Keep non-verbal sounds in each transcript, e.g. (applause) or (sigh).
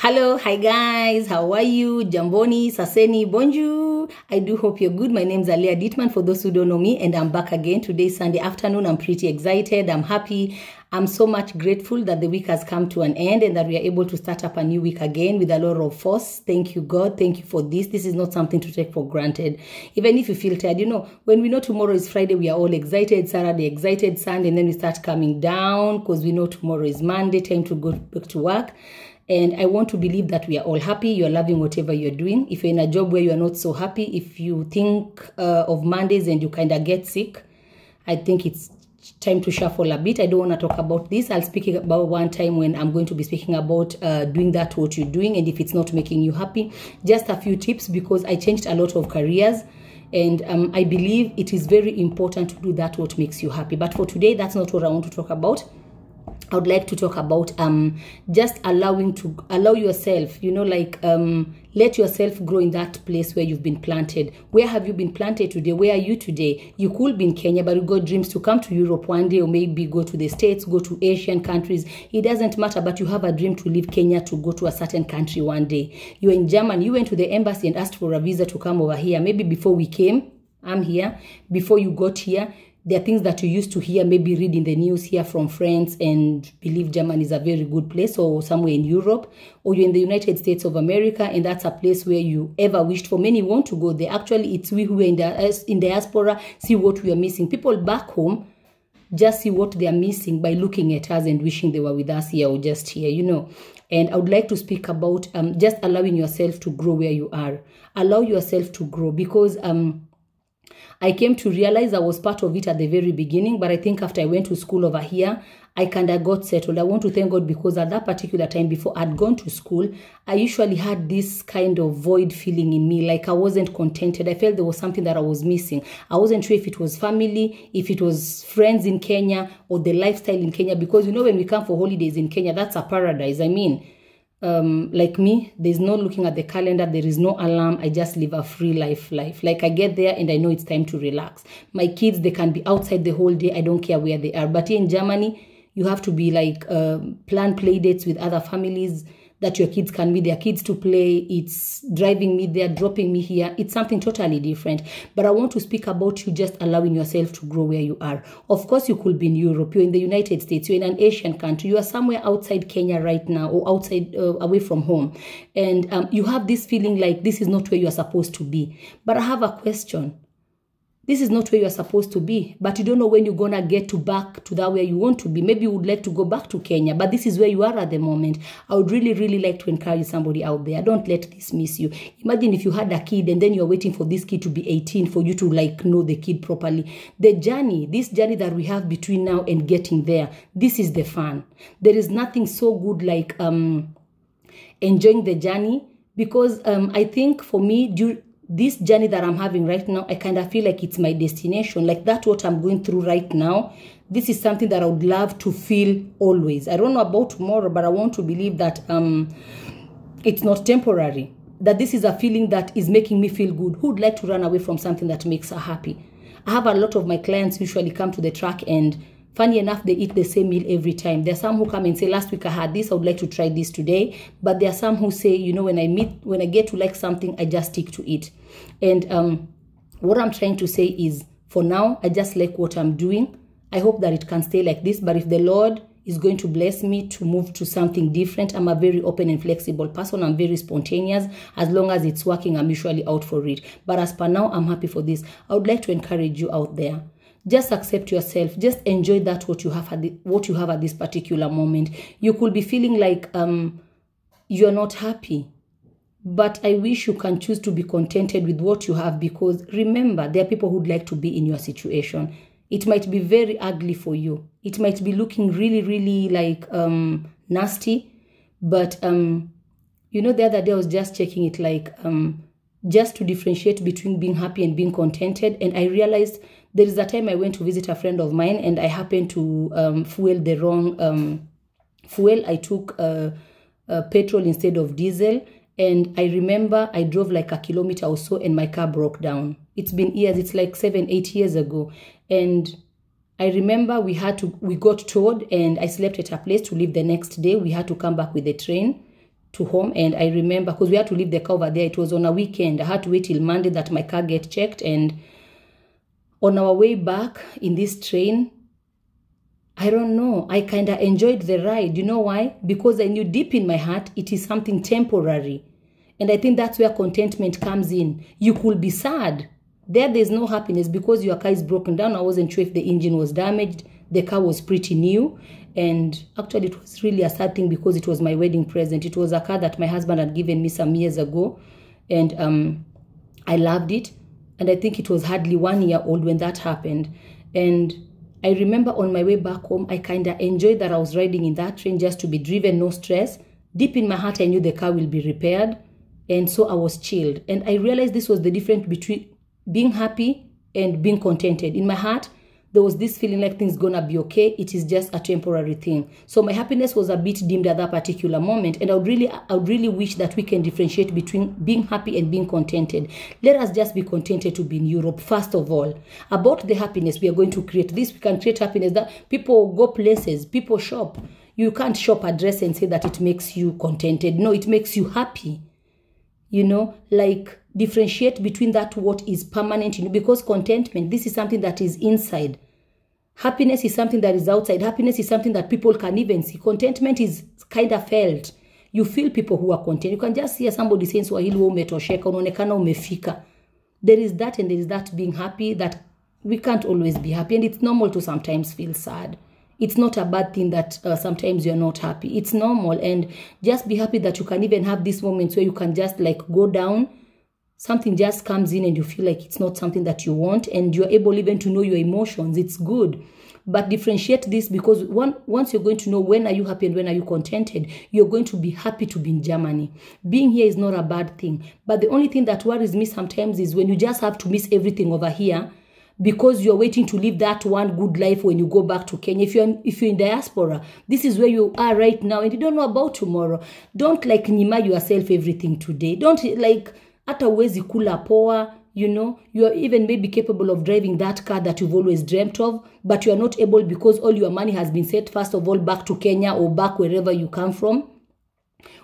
Hello, hi guys, how are you? Jamboni, Saseni, Bonjour. I do hope you're good. My name is Alia Dietman for those who don't know me, and I'm back again today, Sunday afternoon. I'm pretty excited, I'm happy. I'm so much grateful that the week has come to an end and that we are able to start up a new week again with a lot of force. Thank you, God. Thank you for this. This is not something to take for granted. Even if you feel tired, you know, when we know tomorrow is Friday, we are all excited, Saturday excited, Sunday, and then we start coming down because we know tomorrow is Monday, time to go back to work. And I want to believe that we are all happy, you're loving whatever you're doing. If you're in a job where you're not so happy, if you think uh, of Mondays and you kind of get sick, I think it's time to shuffle a bit. I don't want to talk about this. I'll speak about one time when I'm going to be speaking about uh, doing that what you're doing and if it's not making you happy. Just a few tips because I changed a lot of careers and um, I believe it is very important to do that what makes you happy. But for today, that's not what I want to talk about. I would like to talk about um just allowing to allow yourself, you know, like um let yourself grow in that place where you've been planted. Where have you been planted today? Where are you today? You could be in Kenya, but you got dreams to come to Europe one day or maybe go to the States, go to Asian countries. It doesn't matter, but you have a dream to leave Kenya to go to a certain country one day. You're in Germany, you went to the embassy and asked for a visa to come over here. Maybe before we came, I'm here. Before you got here, there are things that you used to hear, maybe read in the news, hear from friends, and believe Germany is a very good place, or somewhere in Europe, or you're in the United States of America, and that's a place where you ever wished for. Many want to go there. Actually, it's we who are in, the, uh, in diaspora see what we are missing. People back home just see what they are missing by looking at us and wishing they were with us here or just here, you know. And I would like to speak about um, just allowing yourself to grow where you are. Allow yourself to grow because. Um, I came to realize I was part of it at the very beginning, but I think after I went to school over here, I kind of got settled. I want to thank God because at that particular time, before I'd gone to school, I usually had this kind of void feeling in me, like I wasn't contented. I felt there was something that I was missing. I wasn't sure if it was family, if it was friends in Kenya, or the lifestyle in Kenya, because you know, when we come for holidays in Kenya, that's a paradise. I mean, um, like me, there's no looking at the calendar, there is no alarm. I just live a free life life. Like I get there and I know it's time to relax. My kids, they can be outside the whole day. I don't care where they are. But here in Germany, you have to be like uh, plan play dates with other families that your kids can be their kids to play. It's driving me there, dropping me here. It's something totally different. But I want to speak about you just allowing yourself to grow where you are. Of course, you could be in Europe, you're in the United States, you're in an Asian country, you are somewhere outside Kenya right now or outside uh, away from home. And um, you have this feeling like this is not where you are supposed to be. But I have a question this is not where you are supposed to be but you don't know when you're gonna get to back to that where you want to be maybe you would like to go back to kenya but this is where you are at the moment i would really really like to encourage somebody out there don't let this miss you imagine if you had a kid and then you're waiting for this kid to be 18 for you to like know the kid properly the journey this journey that we have between now and getting there this is the fun there is nothing so good like um enjoying the journey because um, I think for me, due, this journey that I'm having right now, I kind of feel like it's my destination. Like that's what I'm going through right now. This is something that I would love to feel always. I don't know about tomorrow, but I want to believe that um, it's not temporary. That this is a feeling that is making me feel good. Who would like to run away from something that makes her happy? I have a lot of my clients usually come to the track and Funny enough, they eat the same meal every time. There are some who come and say, last week I had this, I would like to try this today. But there are some who say, you know, when I meet, when I get to like something, I just stick to it. And um, what I'm trying to say is, for now, I just like what I'm doing. I hope that it can stay like this. But if the Lord is going to bless me to move to something different. I'm a very open and flexible person. I'm very spontaneous. As long as it's working, I'm usually out for it. But as per now, I'm happy for this. I would like to encourage you out there just accept yourself just enjoy that what you have at the, what you have at this particular moment you could be feeling like um you're not happy but i wish you can choose to be contented with what you have because remember there are people who'd like to be in your situation it might be very ugly for you it might be looking really really like um nasty but um you know the other day i was just checking it like um just to differentiate between being happy and being contented and i realized there is a time I went to visit a friend of mine and I happened to um, fuel the wrong um, fuel. I took uh, uh, petrol instead of diesel. And I remember I drove like a kilometer or so and my car broke down. It's been years, it's like seven, eight years ago. And I remember we had to, we got towed and I slept at a place to leave the next day. We had to come back with the train to home and I remember because we had to leave the car over there. It was on a weekend. I had to wait till Monday that my car get checked and on our way back in this train, I don't know, I kind of enjoyed the ride. You know why? Because I knew deep in my heart it is something temporary. And I think that's where contentment comes in. You could be sad. There, there's no happiness because your car is broken down. I wasn't sure if the engine was damaged. The car was pretty new. And actually, it was really a sad thing because it was my wedding present. It was a car that my husband had given me some years ago. And um, I loved it. And I think it was hardly one year old when that happened. And I remember on my way back home, I kind of enjoyed that I was riding in that train just to be driven, no stress. Deep in my heart, I knew the car will be repaired. And so I was chilled. And I realized this was the difference between being happy and being contented. In my heart, there was this feeling like things gonna be okay it is just a temporary thing so my happiness was a bit dimmed at that particular moment and i would really i would really wish that we can differentiate between being happy and being contented let us just be contented to be in europe first of all about the happiness we are going to create this we can create happiness that people go places people shop you can't shop a dress and say that it makes you contented no it makes you happy you know like differentiate between that what is permanent in you because contentment, this is something that is inside. Happiness is something that is outside. Happiness is something that people can even see. Contentment is kind of felt. You feel people who are content. You can just hear somebody saying Swahili wewe umetosheka, unaonekana umefika. There is that and there is that being happy that we can't always be happy and it's normal to sometimes feel sad it's not a bad thing that uh, sometimes you're not happy. It's normal. And just be happy that you can even have these moments where you can just like go down something just comes in and you feel like it's not something that you want and you're able even to know your emotions it's good but differentiate this because one, once you're going to know when are you happy and when are you contented you're going to be happy to be in germany being here is not a bad thing but the only thing that worries me sometimes is when you just have to miss everything over here because you're waiting to live that one good life when you go back to Kenya. If you're if you're in diaspora, this is where you are right now, and you don't know about tomorrow. Don't like nima yourself everything today. Don't like hata uwezi kula poa you know you are even maybe capable of driving that car that you've always dreamt of but you are not able because all your money has been set first of all back to kenya or back wherever you come from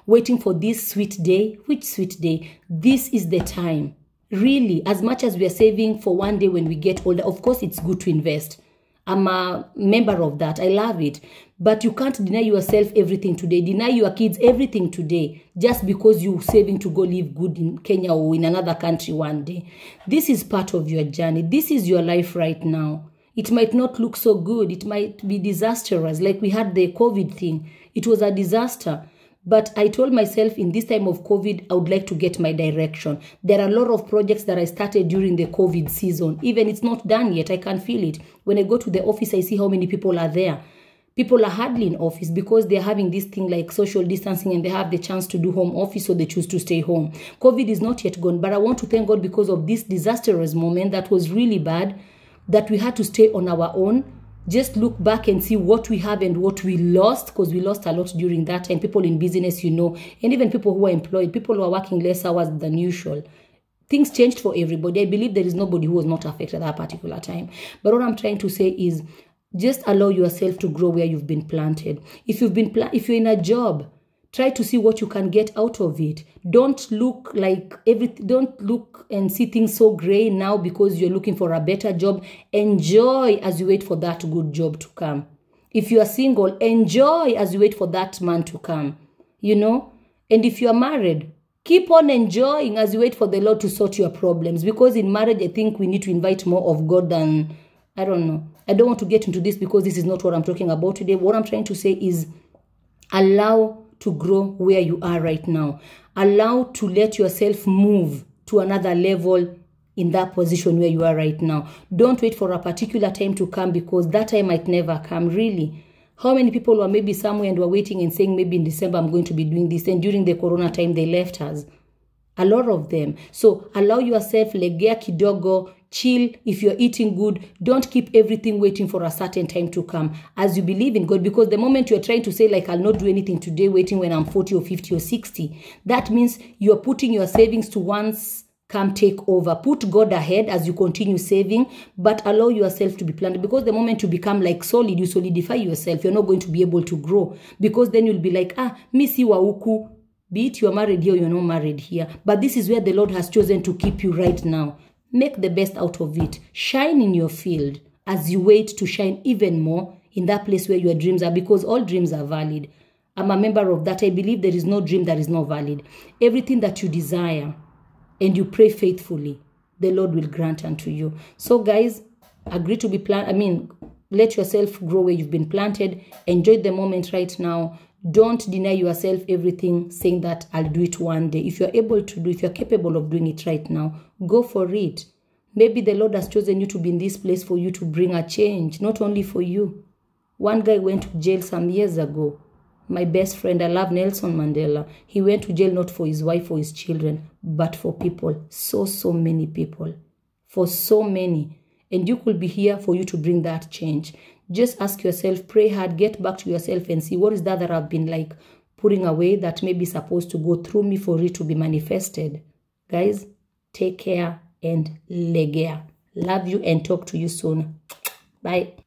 waiting for this sweet day which sweet day this is the time really as much as we are saving for one day when we get older of course it's good to invest I'm a member of that. I love it. But you can't deny yourself everything today. Deny your kids everything today just because you're saving to go live good in Kenya or in another country one day. This is part of your journey. This is your life right now. It might not look so good. It might be disastrous. Like we had the COVID thing. It was a disaster. But I told myself in this time of COVID, I would like to get my direction. There are a lot of projects that I started during the COVID season. Even it's not done yet. I can feel it. When I go to the office, I see how many people are there. People are hardly in office because they're having this thing like social distancing and they have the chance to do home office, so they choose to stay home. COVID is not yet gone, but I want to thank God because of this disastrous moment that was really bad, that we had to stay on our own just look back and see what we have and what we lost because we lost a lot during that time people in business you know and even people who are employed people who are working less hours than usual things changed for everybody i believe there is nobody who was not affected at that particular time but what i'm trying to say is just allow yourself to grow where you've been planted if you've been pla- if you're in a job try to see what you can get out of it don't look like every don't look and see things so gray now because you're looking for a better job enjoy as you wait for that good job to come if you are single enjoy as you wait for that man to come you know and if you are married keep on enjoying as you wait for the lord to sort your problems because in marriage i think we need to invite more of god than i don't know i don't want to get into this because this is not what i'm talking about today what i'm trying to say is allow to grow where you are right now. Allow to let yourself move to another level in that position where you are right now. Don't wait for a particular time to come because that time might never come, really. How many people were maybe somewhere and were waiting and saying, maybe in December I'm going to be doing this, and during the corona time they left us? A lot of them. So allow yourself legea kidogo, chill if you're eating good don't keep everything waiting for a certain time to come as you believe in god because the moment you're trying to say like i'll not do anything today waiting when i'm 40 or 50 or 60 that means you're putting your savings to once come take over put god ahead as you continue saving but allow yourself to be planted because the moment you become like solid you solidify yourself you're not going to be able to grow because then you'll be like ah missy wauku be it you're married here or you're not married here but this is where the lord has chosen to keep you right now Make the best out of it. Shine in your field as you wait to shine even more in that place where your dreams are because all dreams are valid. I'm a member of that. I believe there is no dream that is not valid. Everything that you desire and you pray faithfully, the Lord will grant unto you. So, guys, agree to be planted. I mean, let yourself grow where you've been planted. Enjoy the moment right now don't deny yourself everything saying that I'll do it one day. If you're able to do, if you're capable of doing it right now, go for it. Maybe the Lord has chosen you to be in this place for you to bring a change, not only for you. One guy went to jail some years ago. My best friend, I love Nelson Mandela. He went to jail not for his wife or his children, but for people. So, so many people. For so many and Duke will be here for you to bring that change. Just ask yourself, pray hard, get back to yourself and see what is that that I've been like putting away that may be supposed to go through me for it to be manifested. Guys, take care and legea. Love you and talk to you soon. (tsk) Bye.